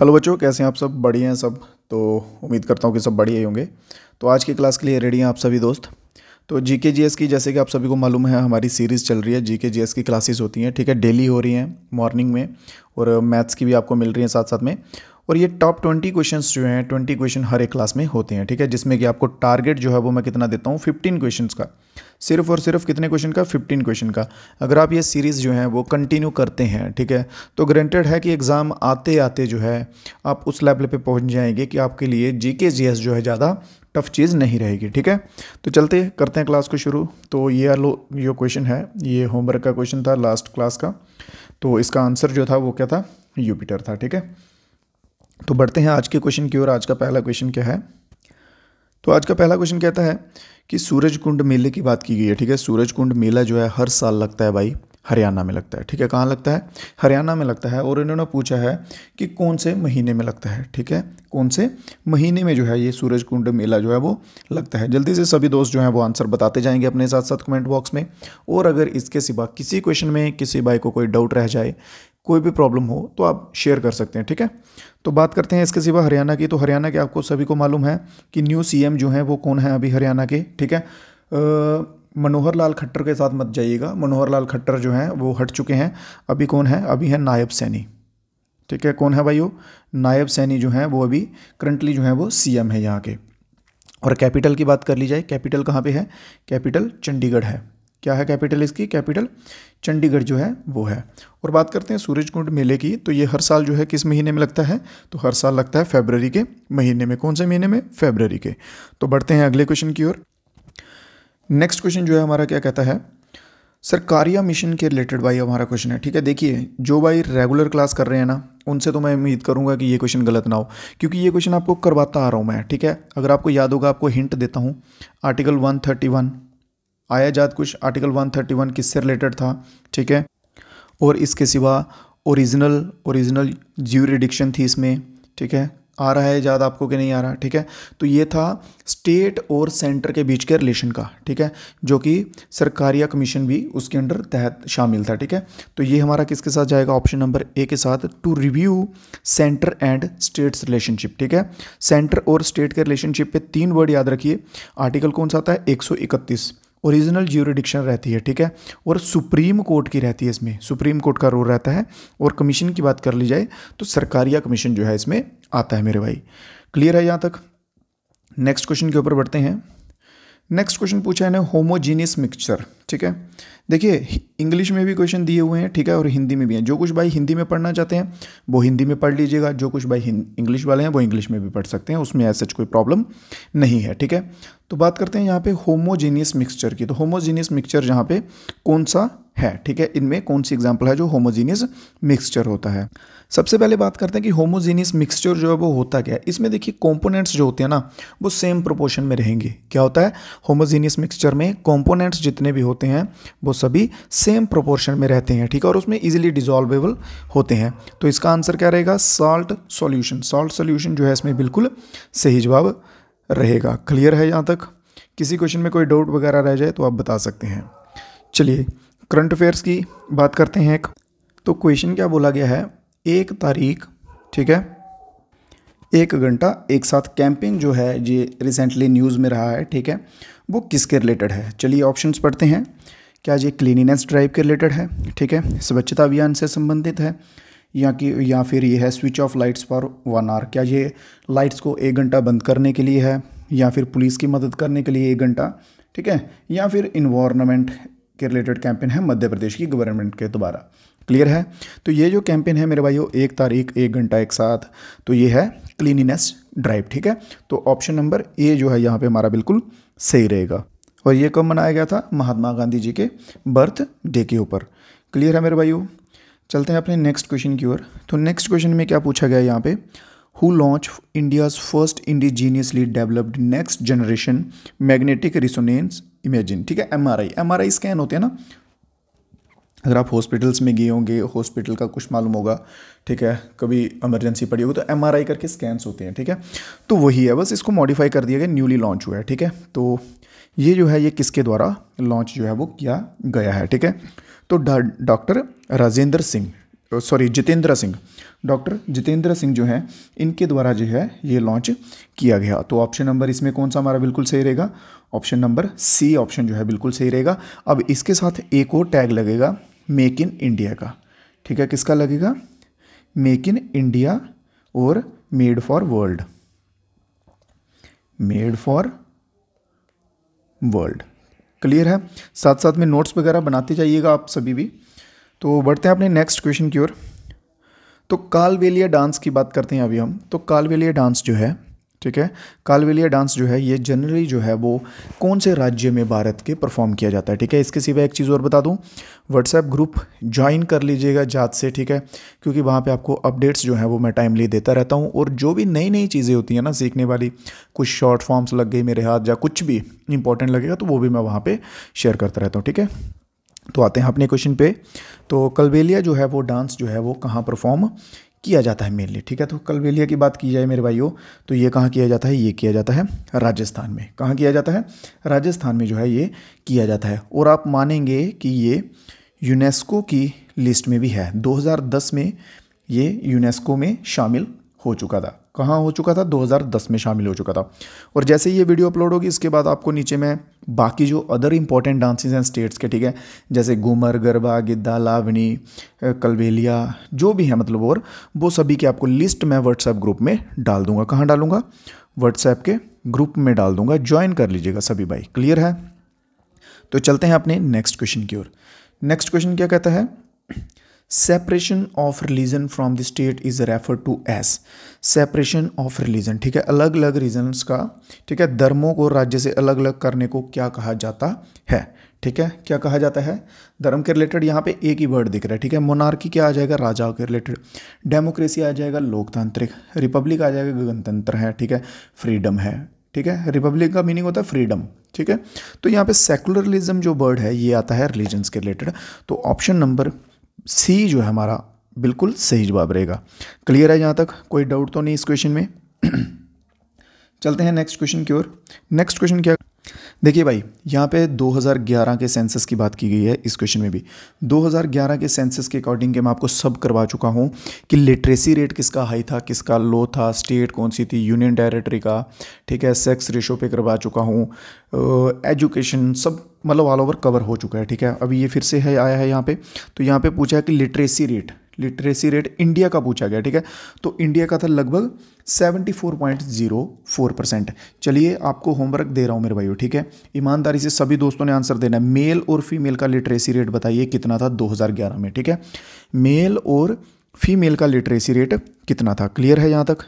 hello बच्चों कैसे हैं आप सब बढ़िया हैं सब तो उम्मीद करता हूँ कि सब बढ़िया होंगे तो आज की क्लास के लिए रेडी हैं आप सभी दोस्त तो जी के जी एस की जैसे कि आप सभी को मालूम है हमारी सीरीज़ चल रही है जी के जी एस की क्लासेस होती हैं ठीक है डेली हो रही हैं मॉर्निंग में और मैथ्स की भी आपको मिल रही हैं साथ साथ में और ये टॉप ट्वेंटी क्वेश्चन जो हैं ट्वेंटी क्वेश्चन हर एक क्लास में होते हैं ठीक है जिसमें कि आपको टारगेट जो है वो मैं कितना देता हूँ फिफ्टीन क्वेश्चन का सिर्फ और सिर्फ कितने क्वेश्चन का फिफ्टीन क्वेश्चन का अगर आप ये सीरीज़ जो है वो कंटिन्यू करते हैं ठीक है तो ग्रेंटेड है कि एग्ज़ाम आते आते जो है आप उस लेवल पे पहुंच जाएंगे कि आपके लिए जी के जी एस जो है ज़्यादा टफ चीज़ नहीं रहेगी ठीक है तो चलते करते हैं क्लास को शुरू तो ये लो ये क्वेश्चन है ये होमवर्क का क्वेश्चन था लास्ट क्लास का तो इसका आंसर जो था वो क्या था यूपिटर था ठीक है तो बढ़ते हैं आज के क्वेश्चन की ओर आज का पहला क्वेश्चन क्या है तो आज का पहला क्वेश्चन कहता है कि सूरज कुंड मेले की बात की गई है ठीक है सूरज कुंड मेला जो है हर साल लगता है भाई हरियाणा में लगता है ठीक है कहाँ लगता है हरियाणा में लगता है और इन्होंने पूछा है कि कौन से महीने में लगता है ठीक है कौन से महीने में जो है ये सूरज कुंड मेला जो है वो लगता है जल्दी से सभी दोस्त जो हैं वो आंसर बताते जाएंगे अपने साथ साथ कमेंट बॉक्स में और अगर इसके सिवा किसी क्वेश्चन में किसी भाई को कोई डाउट रह जाए कोई भी प्रॉब्लम हो तो आप शेयर कर सकते हैं ठीक है तो बात करते हैं इसके सिवा हरियाणा की तो हरियाणा के आपको सभी को मालूम है कि न्यू सी जो हैं वो कौन है अभी हरियाणा के ठीक है मनोहर लाल खट्टर के साथ मत जाइएगा मनोहर लाल खट्टर जो हैं वो हट चुके हैं अभी कौन है अभी है नायब सैनी ठीक है कौन है भाई वो नायब सैनी जो हैं वो अभी करंटली जो हैं वो सी एम है यहाँ के और कैपिटल की बात कर ली जाए कैपिटल कहाँ पे है कैपिटल चंडीगढ़ है क्या है कैपिटल इसकी कैपिटल चंडीगढ़ जो है वो है और बात करते हैं सूरज कुंड मेले की तो ये हर साल जो है किस महीने में लगता है तो हर साल लगता है फेबररी के महीने में कौन से महीने में फेबररी के तो बढ़ते हैं अगले क्वेश्चन की ओर नेक्स्ट क्वेश्चन जो है हमारा क्या कहता है सर कारिया मिशन के रिलेटेड भाई हमारा क्वेश्चन है ठीक है देखिए जो भाई रेगुलर क्लास कर रहे हैं ना उनसे तो मैं उम्मीद करूंगा कि ये क्वेश्चन गलत ना हो क्योंकि ये क्वेश्चन आपको करवाता आ रहा हूँ मैं ठीक है अगर आपको याद होगा आपको हिंट देता हूँ आर्टिकल 131 आया जात कुछ आर्टिकल 131 किससे रिलेटेड था ठीक है और इसके सिवा ओरिजिनल ओरिजिनल ज्यूरिडिक्शन थी इसमें ठीक है आ रहा है ज़्यादा आपको कि नहीं आ रहा ठीक है तो ये था स्टेट और सेंटर के बीच के रिलेशन का ठीक है जो कि सरकारिया कमीशन भी उसके अंडर तहत शामिल था ठीक है तो ये हमारा किसके साथ जाएगा ऑप्शन नंबर ए के साथ to review centre and states relationship ठीक है सेंटर और स्टेट के रिलेशनशिप पे तीन वर्ड याद रखिए आर्टिकल कौन सा आता है एक ओरिजिनल ज्यूरिडिक्शन रहती है ठीक है और सुप्रीम कोर्ट की रहती है इसमें सुप्रीम कोर्ट का रोल रहता है और कमीशन की बात कर ली जाए तो सरकारिया कमीशन जो है इसमें आता है मेरे भाई क्लियर है यहाँ तक नेक्स्ट क्वेश्चन के ऊपर बढ़ते हैं नेक्स्ट क्वेश्चन पूछा है ना होमोजीनियस मिक्सचर ठीक है देखिए इंग्लिश में भी क्वेश्चन दिए हुए हैं ठीक है और हिंदी में भी हैं जो कुछ भाई हिंदी में पढ़ना चाहते हैं वो हिंदी में पढ़ लीजिएगा जो कुछ भाई इंग्लिश वाले हैं वो इंग्लिश में भी पढ़ सकते हैं उसमें ऐसा कोई प्रॉब्लम नहीं है ठीक है तो बात करते हैं यहाँ पे होमोजीनियस मिक्सचर की तो होमोजीनियस मिक्सचर यहाँ पे कौन सा है ठीक है इनमें कौन सी एग्जाम्पल है जो होमोजीनियस मिक्सचर होता है सबसे पहले बात करते हैं कि होमोजीनियस मिक्सचर जो है वो होता क्या है इसमें देखिए कंपोनेंट्स जो होते हैं ना वो सेम प्रोपोर्शन में रहेंगे क्या होता है होमोजीनियस मिक्सचर में कंपोनेंट्स जितने भी होते हैं वो सभी सेम प्रोपोर्शन में रहते हैं ठीक है और उसमें ईजिली डिजॉल्वेबल होते हैं तो इसका आंसर क्या रहेगा सॉल्ट सोल्यूशन सॉल्ट सोल्यूशन जो है इसमें बिल्कुल सही जवाब रहेगा क्लियर है यहाँ तक किसी क्वेश्चन में कोई डाउट वगैरह रह जाए तो आप बता सकते हैं चलिए करंट अफेयर्स की बात करते हैं एक तो क्वेश्चन क्या बोला गया है एक तारीख ठीक है एक घंटा एक साथ कैंपेन जो है ये रिसेंटली न्यूज़ में रहा है ठीक है वो किसके रिलेटेड है चलिए ऑप्शंस पढ़ते हैं क्या ये क्लीनिनेस ड्राइव के रिलेटेड है ठीक है स्वच्छता अभियान से संबंधित है या कि या फिर ये है switch off lights for one hour क्या ये लाइट्स को एक घंटा बंद करने के लिए है या फिर पुलिस की मदद करने के लिए एक घंटा ठीक है या फिर इन्वामेंट के रिलेटेड कैंपेन है मध्य प्रदेश की गवर्नमेंट के द्वारा क्लियर है तो ये जो कैंपेन है मेरे भाइयों एक तारीख एक घंटा एक साथ तो ये है क्लीनिनेस ड्राइव ठीक है तो ऑप्शन नंबर ए जो है यहाँ पे हमारा बिल्कुल सही रहेगा और ये कब मनाया गया था महात्मा गांधी जी के बर्थ डे के ऊपर क्लियर है मेरे भाइयों चलते हैं अपने नेक्स्ट क्वेश्चन की ओर तो नेक्स्ट क्वेश्चन में क्या पूछा गया यहाँ पे who launch India's first indigenously developed next generation magnetic resonance imaging ठीक है M R I M R I scan होते हैं ना अगर आप हॉस्पिटल्स में गए होंगे हॉस्पिटल का कुछ मालूम होगा ठीक है कभी इमरजेंसी पड़ी होगी तो एम करके स्कैन्स होते हैं ठीक है तो वही है बस इसको मॉडिफाई कर दिया गया न्यूली लॉन्च हुआ है ठीक है तो ये जो है ये किसके द्वारा लॉन्च जो है वो किया गया है ठीक है तो doctor Rajendra Singh sorry Jitendra Singh doctor Jitendra Singh जो है इनके द्वारा जो है ये लॉन्च किया गया तो ऑप्शन नंबर इसमें कौन सा हमारा बिल्कुल सही रहेगा ऑप्शन नंबर सी ऑप्शन जो है बिल्कुल सही रहेगा अब इसके साथ एक और टैग लगेगा मेक इन इंडिया का ठीक है किसका लगेगा मेक इन इंडिया और made for world made for world clear है साथ साथ में नोट्स वगैरह बनाते जाइएगा आप सभी भी तो बढ़ते हैं अपने नेक्स्ट क्वेश्चन की ओर तो कालवेलिया डांस की बात करते हैं अभी हम तो कालवेलिया डांस जो है ठीक है कालवेलिया डांस जो है ये जनरली जो है वो कौन से राज्य में भारत के परफॉर्म किया जाता है ठीक है इसके सिवा एक चीज़ और बता दूं व्हाट्सएप ग्रुप ज्वाइन कर लीजिएगा जात से ठीक है क्योंकि वहाँ पे आपको अपडेट्स जो हैं वो मैं टाइमली देता रहता हूँ और जो भी नई नई चीज़ें होती हैं ना सीखने वाली कुछ शॉर्ट फॉर्म्स लग गई मेरे हाथ या कुछ भी इंपॉर्टेंट लगेगा तो वो भी मैं वहाँ पर शेयर करता रहता हूँ ठीक है तो आते हैं अपने क्वेश्चन पे तो कलबेलिया जो है वो डांस जो है वो कहाँ परफॉर्म किया जाता है मेनली ठीक है तो कलबेलिया की बात की जाए मेरे भाइयों तो ये कहाँ किया जाता है ये किया जाता है राजस्थान में कहाँ किया जाता है राजस्थान में जो है ये किया जाता है और आप मानेंगे कि ये यूनेस्को की लिस्ट में भी है 2010 में ये यूनेस्को में शामिल हो चुका था कहाँ हो चुका था 2010 में शामिल हो चुका था और जैसे ये वीडियो अपलोड होगी इसके बाद आपको नीचे में बाकी जो अदर इंपॉर्टेंट डांसेस हैं स्टेट्स के ठीक है जैसे घूमर गरबा गिद्दा लावनी कलवेलिया जो भी है मतलब और वो सभी के आपको लिस्ट मैं व्हाट्सएप ग्रुप में डाल दूंगा कहाँ डालूंगा व्हाट्सएप के ग्रुप में डाल दूंगा ज्वाइन कर लीजिएगा सभी भाई क्लियर है तो चलते हैं अपने नेक्स्ट क्वेश्चन की ओर नेक्स्ट क्वेश्चन क्या कहता है separation of religion from the state is refer to as separation of religion ठीक है अलग अलग रीजन्स का ठीक है धर्मों को राज्य से अलग अलग करने को क्या कहा जाता है ठीक है क्या कहा जाता है धर्म के रिलेटेड यहाँ पे एक ही वर्ड दिख रहा है ठीक है मोनार्की क्या आ जाएगा राजाओं के रिलेटेड डेमोक्रेसी आ जाएगा लोकतांत्रिक रिपब्लिक आ जाएगा गणतंत्र है ठीक है फ्रीडम है ठीक है रिपब्लिक का मीनिंग होता है फ्रीडम ठीक है तो यहाँ पे सेकुलरलिज्म जो वर्ड है ये आता है रिलीजन्स के रिलेटेड तो ऑप्शन नंबर सी जो है हमारा बिल्कुल सही जवाब रहेगा क्लियर है यहाँ तक कोई डाउट तो नहीं इस क्वेश्चन में चलते हैं नेक्स्ट क्वेश्चन की ओर नेक्स्ट क्वेश्चन क्या देखिए भाई यहाँ पे 2011 के सेंसस की बात की गई है इस क्वेश्चन में भी 2011 के सेंसस के अकॉर्डिंग के मैं आपको सब करवा चुका हूँ कि लिटरेसी रेट किसका हाई था किसका लो था स्टेट कौन सी थी यूनियन टेरेटरी का ठीक है सेक्स रेशो पे करवा चुका हूँ एजुकेशन सब मतलब ऑल ओवर कवर हो चुका है ठीक है अभी ये फिर से है आया है यहाँ पे तो यहाँ पे पूछा है कि literacy rate literacy rate India का पूछा गया ठीक है तो इंडिया का था लगभग 74.04 परसेंट चलिए आपको होमवर्क दे रहा हूँ मेरे भाइयों ठीक है ईमानदारी से सभी दोस्तों ने आंसर देना है मेल और फीमेल का लिटरेसी रेट बताइए कितना था 2011 में ठीक है मेल और फीमेल का लिटरेसी रेट कितना था क्लियर है यहाँ तक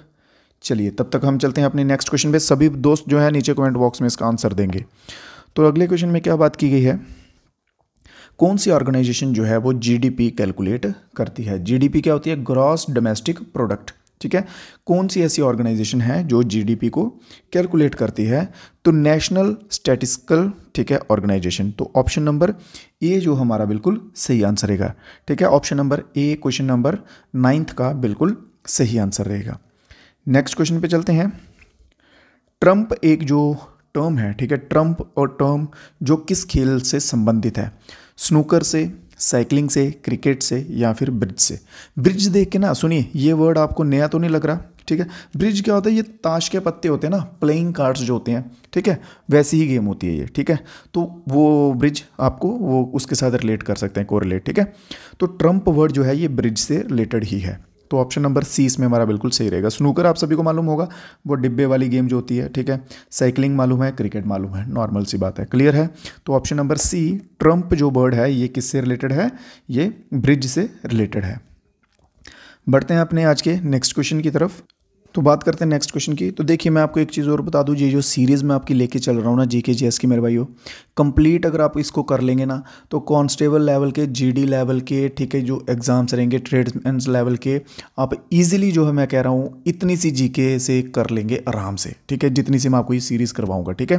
चलिए तब तक हम चलते हैं अपने नेक्स्ट क्वेश्चन पे सभी दोस्त जो है नीचे कमेंट बॉक्स में इसका आंसर देंगे तो अगले क्वेश्चन में क्या बात की गई है कौन सी ऑर्गेनाइजेशन जो है वो जीडीपी कैलकुलेट करती है जीडीपी क्या होती है ग्रॉस डोमेस्टिक प्रोडक्ट ठीक है कौन सी ऐसी ऑर्गेनाइजेशन है जो जीडीपी को कैलकुलेट करती है तो नेशनल स्टैटिस्टिकल ठीक है ऑर्गेनाइजेशन तो ऑप्शन नंबर ए जो हमारा बिल्कुल सही आंसर रहेगा ठीक है option number A question number ninth का बिल्कुल सही आंसर रहेगा नेक्स्ट क्वेश्चन पे चलते हैं ट्रंप एक जो टर्म है ठीक है ट्रम्प और टर्म जो किस खेल से संबंधित है स्नूकर से साइकिलिंग से क्रिकेट से या फिर ब्रिज से ब्रिज देख के ना सुनिए ये वर्ड आपको नया तो नहीं लग रहा ठीक है ब्रिज क्या होता है ये ताश के पत्ते होते हैं ना प्लेइंग कार्ड्स जो होते हैं ठीक है वैसी ही गेम होती है ये ठीक है तो वो ब्रिज आपको वो उसके साथ रिलेट कर सकते हैं कोरिलेट ठीक है तो ट्रम्प वर्ड जो है ये ब्रिज से रिलेटेड ही है तो ऑप्शन नंबर सी इसमें हमारा बिल्कुल सही रहेगा स्नूकर आप सभी को मालूम होगा वो डिब्बे वाली गेम जो होती है ठीक है साइकिलिंग मालूम है क्रिकेट मालूम है नॉर्मल सी बात है क्लियर है तो ऑप्शन नंबर सी ट्रंप जो वर्ड है ये किससे रिलेटेड है ये ब्रिज से रिलेटेड है बढ़ते हैं अपने आज के नेक्स्ट क्वेश्चन की तरफ तो बात करते हैं नेक्स्ट क्वेश्चन की तो देखिए मैं आपको एक चीज़ और बता दूं ये जो सीरीज़ मैं आपकी लेके चल रहा हूँ ना जी के जी की मेरे भाइयों कंप्लीट अगर आप इसको कर लेंगे ना तो कांस्टेबल लेवल के जीडी लेवल के ठीक है जो एग्ज़ाम्स रहेंगे ट्रेडमैन लेवल के आप इजीली जो है मैं कह रहा हूँ इतनी सी जी से कर लेंगे आराम से ठीक है जितनी सी मैं आपको ये सीरीज़ करवाऊँगा ठीक है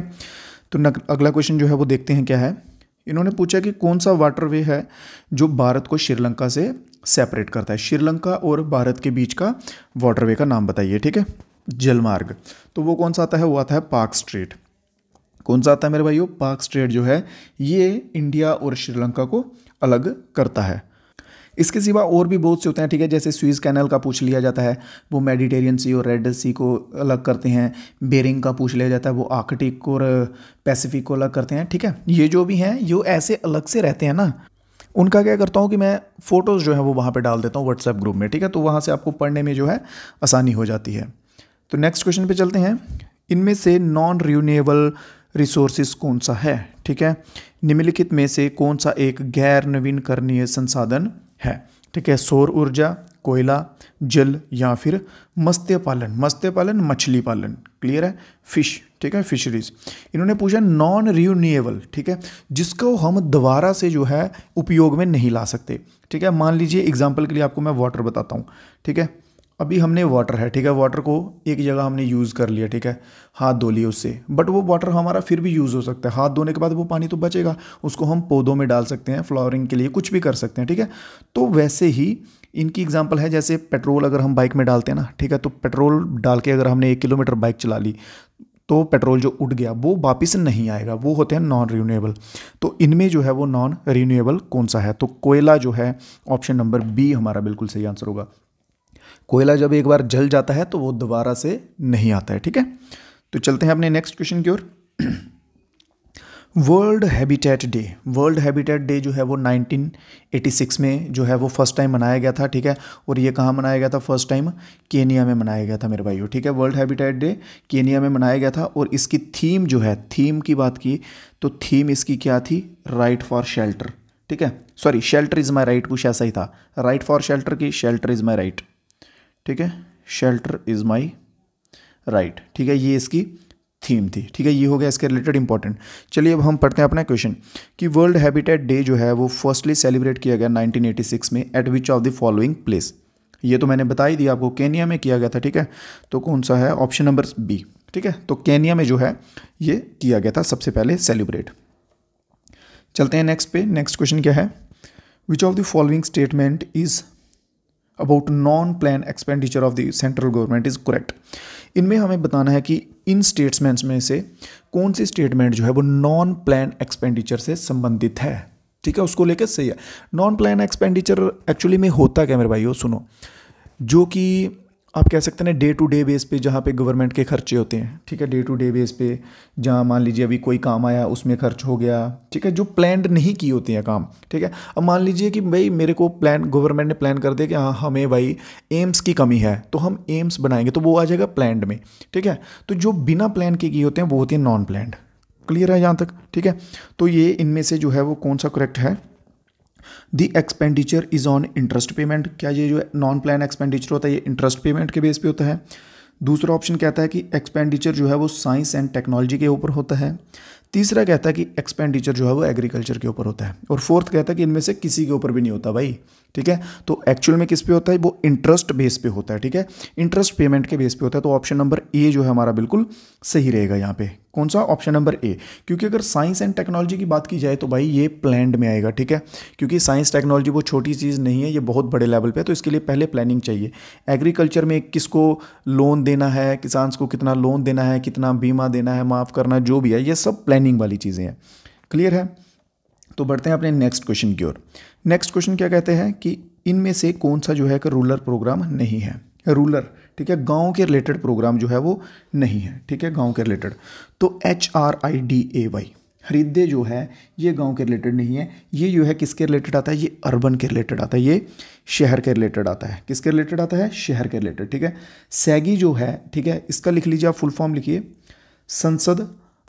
तो अगला क्वेश्चन जो है वो देखते हैं क्या है इन्होंने पूछा कि कौन सा वाटरवे है जो भारत को श्रीलंका से सेपरेट करता है श्रीलंका और भारत के बीच का वाटरवे का नाम बताइए ठीक है जलमार्ग तो वो कौन सा आता है वो आता है पार्क स्ट्रेट कौन सा आता है मेरे भाइयों पार्क स्ट्रेट जो है ये इंडिया और श्रीलंका को अलग करता है इसके सिवा और भी बहुत से होते हैं ठीक है जैसे स्वीज कैनल का पूछ लिया जाता है वो मेडिटेरियन सी और रेड सी को अलग करते हैं बेरिंग का पूछ लिया जाता है वो आर्कटिक और पैसिफिक को अलग करते हैं ठीक है ये जो भी हैं ये ऐसे अलग से रहते हैं ना उनका क्या करता हूँ कि मैं फ़ोटोज़ जो है वो वहाँ पर डाल देता हूँ व्हाट्सएप ग्रुप में ठीक है तो वहाँ से आपको पढ़ने में जो है आसानी हो जाती है तो नेक्स्ट क्वेश्चन पे चलते हैं इनमें से नॉन रिन्यूएबल रिसोर्स कौन सा है ठीक है निम्नलिखित में से कौन सा एक गैर नवीनकरणीय संसाधन है ठीक है सौर ऊर्जा कोयला जल या फिर मत्स्य पालन मत्स्य पालन मछली पालन क्लियर है फिश ठीक है फिशरीज इन्होंने पूछा नॉन रीयूनिएबल ठीक है जिसको हम दोबारा से जो है उपयोग में नहीं ला सकते ठीक है मान लीजिए एग्जाम्पल के लिए आपको मैं वाटर बताता हूँ ठीक है अभी हमने वाटर है ठीक है वाटर को एक जगह हमने यूज़ कर लिया ठीक है हाथ धो लिए उससे बट वो वाटर हमारा फिर भी यूज़ हो सकता है हाथ धोने के बाद वो पानी तो बचेगा उसको हम पौधों में डाल सकते हैं फ्लावरिंग के लिए कुछ भी कर सकते हैं ठीक है तो वैसे ही इनकी एग्जाम्पल है जैसे पेट्रोल अगर हम बाइक में डालते हैं ना ठीक है तो पेट्रोल डाल के अगर हमने एक किलोमीटर बाइक चला ली तो पेट्रोल जो उड़ गया वो वापस नहीं आएगा वो होते हैं नॉन रीन्यूएबल तो इनमें जो है वो नॉन रीन्यूएबल कौन सा है तो कोयला जो है ऑप्शन नंबर बी हमारा बिल्कुल सही आंसर होगा कोयला जब एक बार जल जाता है तो वो दोबारा से नहीं आता है ठीक है तो चलते हैं अपने नेक्स्ट क्वेश्चन की ओर world habitat day world habitat day जो है वो 1986 में जो है वो फर्स्ट टाइम मनाया गया था ठीक है और ये कहाँ मनाया गया था फर्स्ट टाइम केनिया में मनाया गया था मेरे भाइयों ठीक है वर्ल्ड हैबिटेट डे केनिया में मनाया गया था और इसकी थीम जो है थीम की बात की तो थीम इसकी क्या थी राइट फॉर शेल्टर ठीक है sorry shelter is my right कुछ ऐसा ही था राइट फॉर शेल्टर की शेल्टर इज़ माई राइट ठीक है शेल्टर इज़ माई राइट ठीक है ये इसकी थीम थी ठीक है ये हो गया इसके रिलेटेड इंपॉर्टेंट चलिए अब हम पढ़ते हैं अपना क्वेश्चन कि वर्ल्ड हैबिटेट डे जो है वो फर्स्टली सेलिब्रेट किया गया 1986 में at which of the following place ये तो मैंने बता ही दिया आपको केनिया में किया गया था ठीक है तो कौन सा है ऑप्शन नंबर बी ठीक है तो केनिया में जो है ये किया गया था सबसे पहले सेलिब्रेट चलते हैं नेक्स्ट पे नेक्स्ट क्वेश्चन क्या है which of the following statement is about non plan expenditure of the central government is correct इनमें हमें बताना है कि इन स्टेटमेंट्स में से कौन सी स्टेटमेंट जो है वो नॉन प्लान एक्सपेंडिचर से संबंधित है ठीक है उसको लेकर सही है नॉन प्लान एक्सपेंडिचर एक्चुअली में होता क्या मेरे भाई सुनो जो कि आप कह सकते हैं डे टू डे बेस पे जहाँ पे गवर्नमेंट के खर्चे होते हैं ठीक है डे टू डे बेस पे जहाँ मान लीजिए अभी कोई काम आया उसमें खर्च हो गया ठीक है जो प्लान नहीं किए होते हैं काम ठीक है अब मान लीजिए कि भाई मेरे को प्लान गवर्नमेंट ने प्लान कर दिया कि हाँ हमें भाई एम्स की कमी है तो हम एम्स बनाएंगे तो वो आ जाएगा प्लान में ठीक है तो जो बिना प्लान के किए होते हैं वो होते हैं नॉन प्लान क्लियर है यहाँ तक ठीक है तो ये इनमें से जो है वो कौन सा करेक्ट है the expenditure is on interest payment क्या ये जो नॉन प्लान एक्सपेंडिचर होता है ये इंटरेस्ट पेमेंट के बेस पे होता है दूसरा ऑप्शन कहता है कि एक्सपेंडिचर जो है वो साइंस एंड टेक्नोलॉजी के ऊपर होता है तीसरा कहता है कि एक्सपेंडिचर जो है वो एग्रीकल्चर के ऊपर होता है और फोर्थ कहता है कि इनमें से किसी के ऊपर भी नहीं होता भाई ठीक है तो एक्चुअल में किस पे होता है वो इंटरेस्ट बेस पे होता है ठीक है इंटरेस्ट पेमेंट के बेस पे होता है तो ऑप्शन नंबर ए जो है हमारा बिल्कुल सही रहेगा यहाँ पे कौन सा ऑप्शन नंबर ए क्योंकि अगर साइंस एंड टेक्नोलॉजी की बात की जाए तो भाई ये प्लैंड में आएगा ठीक है क्योंकि साइंस टेक्नोलॉजी वो छोटी चीज़ नहीं है ये बहुत बड़े लेवल पे तो इसके लिए पहले प्लानिंग चाहिए एग्रीकल्चर में किसको लोन देना है किसान को कितना लोन देना है कितना बीमा देना है माफ़ करना जो भी है ये सब प्लानिंग वाली चीज़ें हैं क्लियर है तो बढ़ते हैं अपने नेक्स्ट क्वेश्चन की ओर नेक्स्ट क्वेश्चन क्या कहते हैं कि इनमें से कौन सा जो है कि रूलर प्रोग्राम नहीं है रूलर ठीक है गांव के रिलेटेड प्रोग्राम जो है वो नहीं है ठीक है गांव के रिलेटेड तो H R I D A Y Hriday जो है ये गांव के रिलेटेड नहीं है ये जो है किसके रिलेटेड आता है ये अर्बन के रिलेटेड आता है ये शहर के रिलेटेड आता है किसके रिलेटेड आता है शहर के रिलेटेड ठीक है सैगी जो है ठीक है इसका लिख लीजिए आप फुल फॉर्म लिखिए संसद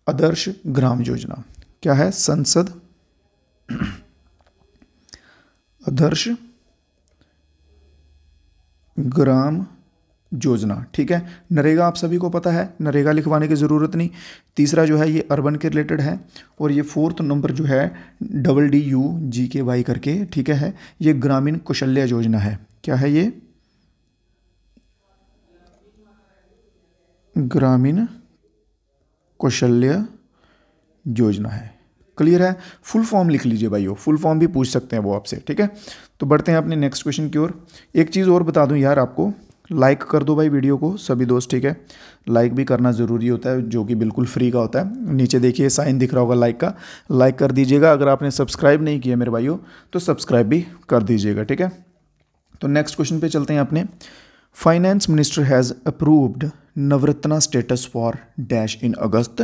आदर्श ग्राम योजना क्या है संसद आदर्श ग्राम योजना ठीक है नरेगा आप सभी को पता है नरेगा लिखवाने की ज़रूरत नहीं तीसरा जो है ये अर्बन के रिलेटेड है और ये फोर्थ नंबर जो है डबल डी यू जी के वाई करके ठीक है ये ग्रामीण कौशल्य योजना है क्या है ये ग्रामीण कौशल्य योजना है क्लियर है फुल फॉर्म लिख लीजिए भाई फुल फॉर्म भी पूछ सकते हैं वो आपसे ठीक है तो बढ़ते हैं अपने नेक्स्ट क्वेश्चन की ओर एक चीज़ और बता दूं यार आपको लाइक कर दो भाई वीडियो को सभी दोस्त ठीक है लाइक भी करना ज़रूरी होता है जो कि बिल्कुल फ्री का होता है नीचे देखिए साइन दिख रहा होगा लाइक का लाइक कर दीजिएगा अगर आपने सब्सक्राइब नहीं किया मेरे भाइयों तो सब्सक्राइब भी कर दीजिएगा ठीक है तो नेक्स्ट क्वेश्चन पे चलते हैं अपने finance minister has approved Navratna status for dash in August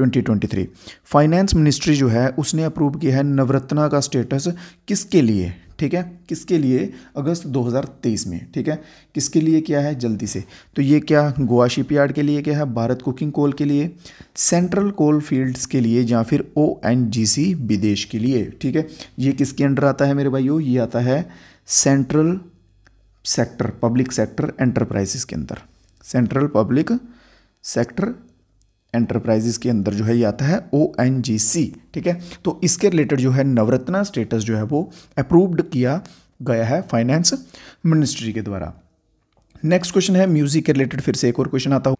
2023 finance ministry जो है उसने अप्रूव किया है नवरत्ना का स्टेटस किसके लिए ठीक है किसके लिए अगस्त 2023 में ठीक है किसके लिए क्या है जल्दी से तो ये क्या गोवा शिपयार्ड के लिए क्या है भारत कुकिंग कोल के लिए सेंट्रल कोल फील्ड्स के लिए या फिर ओ विदेश के लिए ठीक है ये किसके अंडर आता है मेरे भाइयों ये आता है central sector public sector enterprises के अंदर सेंट्रल पब्लिक सेक्टर एंटरप्राइजेस के अंदर जो है ये आता है ओ एन जी सी ठीक है तो इसके रिलेटेड जो है नवरत्ना स्टेटस जो है वो अप्रूव्ड किया गया है फाइनेंस मिनिस्ट्री के द्वारा नेक्स्ट क्वेश्चन है म्यूजिक के रिलेटेड फिर से एक और क्वेश्चन आता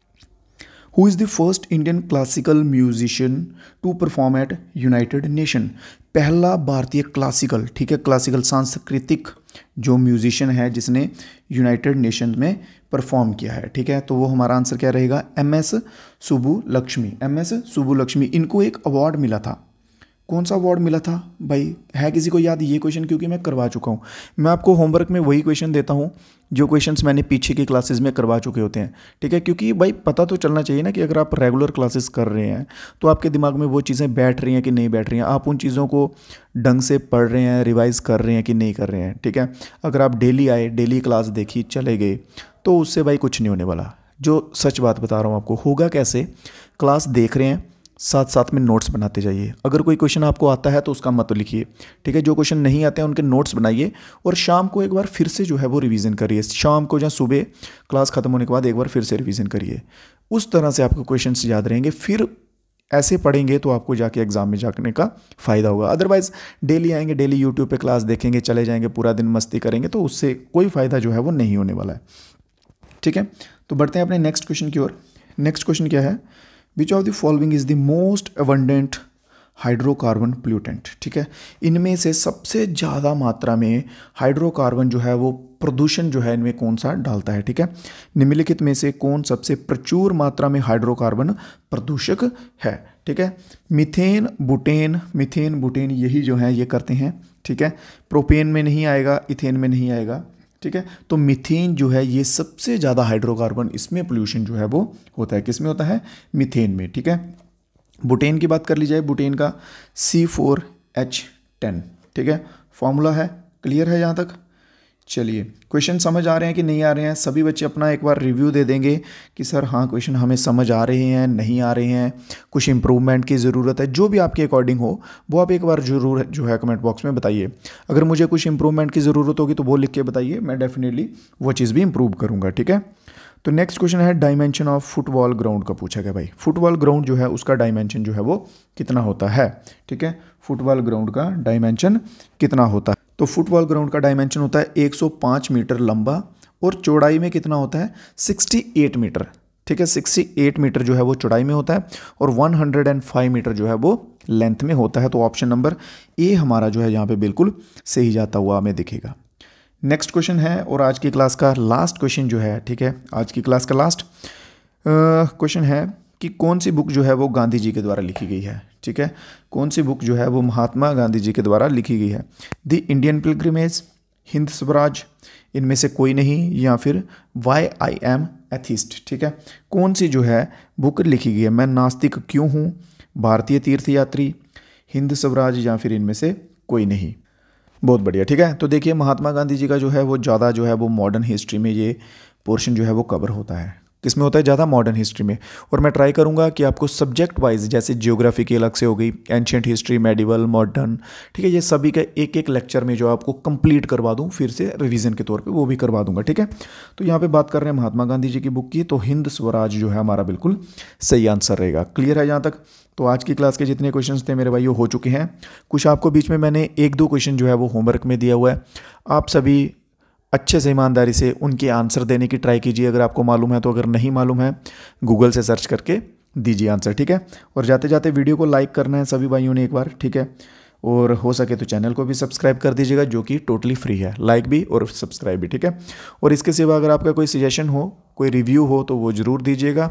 who is the first Indian classical musician to perform at United Nation पहला भारतीय क्लासिकल ठीक है क्लासिकल सांस्कृतिक जो म्यूजिशियन है जिसने यूनाइटेड नेशन में परफॉर्म किया है ठीक है तो वो हमारा आंसर क्या रहेगा M S Subbulakshmi M S Subbulakshmi इनको एक अवार्ड मिला था कौन सा अवार्ड मिला था भाई है किसी को याद ये क्वेश्चन क्योंकि मैं करवा चुका हूँ मैं आपको होमवर्क में वही क्वेश्चन देता हूँ जो क्वेश्चंस मैंने पीछे की क्लासेस में करवा चुके होते हैं ठीक है क्योंकि भाई पता तो चलना चाहिए ना कि अगर आप रेगुलर क्लासेस कर रहे हैं तो आपके दिमाग में वो चीज़ें बैठ रही हैं कि नहीं बैठ रही हैं आप उन चीज़ों को ढंग से पढ़ रहे हैं रिवाइज़ कर रहे हैं कि नहीं कर रहे हैं ठीक है अगर आप डेली आए डेली क्लास देखी चले गए तो उससे भाई कुछ नहीं होने वाला जो सच बात बता रहा हूँ आपको होगा कैसे क्लास देख रहे हैं साथ साथ में नोट्स बनाते जाइए अगर कोई क्वेश्चन आपको आता है तो उसका मत लिखिए ठीक है जो क्वेश्चन नहीं आते हैं उनके नोट्स बनाइए और शाम को एक बार फिर से जो है वो रिवीजन करिए शाम को या सुबह क्लास खत्म होने के बाद एक बार फिर से रिवीजन करिए उस तरह से आपको क्वेश्चन याद रहेंगे फिर ऐसे पढ़ेंगे तो आपको जाके एग्ज़ाम में जाने का फ़ायदा होगा अदरवाइज़ डेली आएंगे डेली यूट्यूब पे क्लास देखेंगे चले जाएंगे पूरा दिन मस्ती करेंगे तो उससे कोई फ़ायदा जो है वो नहीं होने वाला है ठीक है तो बढ़ते हैं अपने नेक्स्ट क्वेश्चन की ओर नेक्स्ट क्वेश्चन क्या है which of the following is the most abundant hydrocarbon pollutant ठीक है इनमें से सबसे ज़्यादा मात्रा में हाइड्रोकार्बन जो है वो प्रदूषण जो है इनमें कौन सा डालता है ठीक है निम्नलिखित में से कौन सबसे प्रचुर मात्रा में हाइड्रोकार्बन प्रदूषक है ठीक है मिथेन बुटेन मिथेन बुटेन यही जो है ये करते हैं ठीक है प्रोपेन में नहीं आएगा इथेन में नहीं आएगा ठीक है तो मिथेन जो है ये सबसे ज़्यादा हाइड्रोकार्बन इसमें पोल्यूशन जो है वो होता है किसमें होता है मिथेन में ठीक है बुटेन की बात कर ली जाए बुटेन का सी फोर एच टेन ठीक है फॉर्मूला है क्लियर है यहाँ तक चलिए क्वेश्चन समझ आ रहे हैं कि नहीं आ रहे हैं सभी बच्चे अपना एक बार रिव्यू दे देंगे कि सर हाँ क्वेश्चन हमें समझ आ रहे हैं नहीं आ रहे हैं कुछ इंप्रूवमेंट की ज़रूरत है जो भी आपके अकॉर्डिंग हो वो आप एक बार जरूर जो है कमेंट बॉक्स में बताइए अगर मुझे कुछ इंप्रूवमेंट की ज़रूरत होगी तो वो लिख के बताइए मैं डेफिनेटली वो चीज़ भी इंप्रूव करूँगा ठीक है तो नेक्स्ट क्वेश्चन है डायमेंशन ऑफ फुटबॉल ग्राउंड का पूछा गया भाई फुटबॉल ग्राउंड जो है उसका डायमेंशन जो है वो कितना होता है ठीक है फुटबॉल ग्राउंड का डायमेंशन कितना होता है तो फुटबॉल ग्राउंड का डायमेंशन होता है 105 मीटर लंबा और चौड़ाई में कितना होता है 68 मीटर ठीक है 68 मीटर जो है वो चौड़ाई में होता है और 105 मीटर जो है वो लेंथ में होता है तो ऑप्शन नंबर ए हमारा जो है यहाँ पे बिल्कुल सही जाता हुआ हमें दिखेगा नेक्स्ट क्वेश्चन है और आज की क्लास का लास्ट क्वेश्चन जो है ठीक है आज की क्लास का लास्ट क्वेश्चन है कि कौन सी बुक जो है वो गांधी जी के द्वारा लिखी गई है ठीक है कौन सी बुक जो है वो महात्मा गांधी जी के द्वारा लिखी गई है the Indian pilgrimage Hind Swaraj इनमें से कोई नहीं या फिर वाई आई एम एथिस्ट ठीक है कौन सी जो है बुक लिखी गई है मैं नास्तिक क्यों हूँ भारतीय तीर्थयात्री हिंद स्वराज या फिर इनमें से कोई नहीं बहुत बढ़िया ठीक है तो देखिए महात्मा गांधी जी का जो है वो ज़्यादा जो है वो मॉडर्न हिस्ट्री में ये पोर्शन जो है वो कवर होता है किस में होता है ज़्यादा मॉडर्न हिस्ट्री में और मैं ट्राई करूँगा कि आपको सब्जेक्ट वाइज जैसे जियोग्राफी की अलग से हो गई एंशेंट हिस्ट्री मेडिवल मॉडर्न ठीक है ये सभी का एक एक लेक्चर में जो आपको कंप्लीट करवा दूँ फिर से रिवीजन के तौर पे वो भी करवा दूंगा ठीक है तो यहाँ पे बात कर रहे हैं महात्मा गांधी जी की बुक की तो हिंद स्वराज जो है हमारा बिल्कुल सही आंसर रहेगा क्लियर है यहाँ तक तो आज की क्लास के जितने क्वेश्चन थे मेरे भाई हो चुके हैं कुछ आपको बीच में मैंने एक दो क्वेश्चन जो है वो होमवर्क में दिया हुआ है आप सभी अच्छे से ईमानदारी से उनके आंसर देने की ट्राई कीजिए अगर आपको मालूम है तो अगर नहीं मालूम है गूगल से सर्च करके दीजिए आंसर ठीक है और जाते जाते वीडियो को लाइक करना है सभी भाइयों ने एक बार ठीक है और हो सके तो चैनल को भी सब्सक्राइब कर दीजिएगा जो कि टोटली फ्री है लाइक भी और सब्सक्राइब भी ठीक है और इसके सिवा अगर आपका कोई सजेशन हो कोई रिव्यू हो तो वो ज़रूर दीजिएगा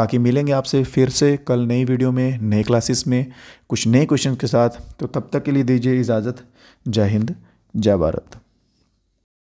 बाकी मिलेंगे आपसे फिर से कल नई वीडियो में नए क्लासेस में कुछ नए क्वेश्चन के साथ तो तब तक के लिए दीजिए इजाज़त जय हिंद जय भारत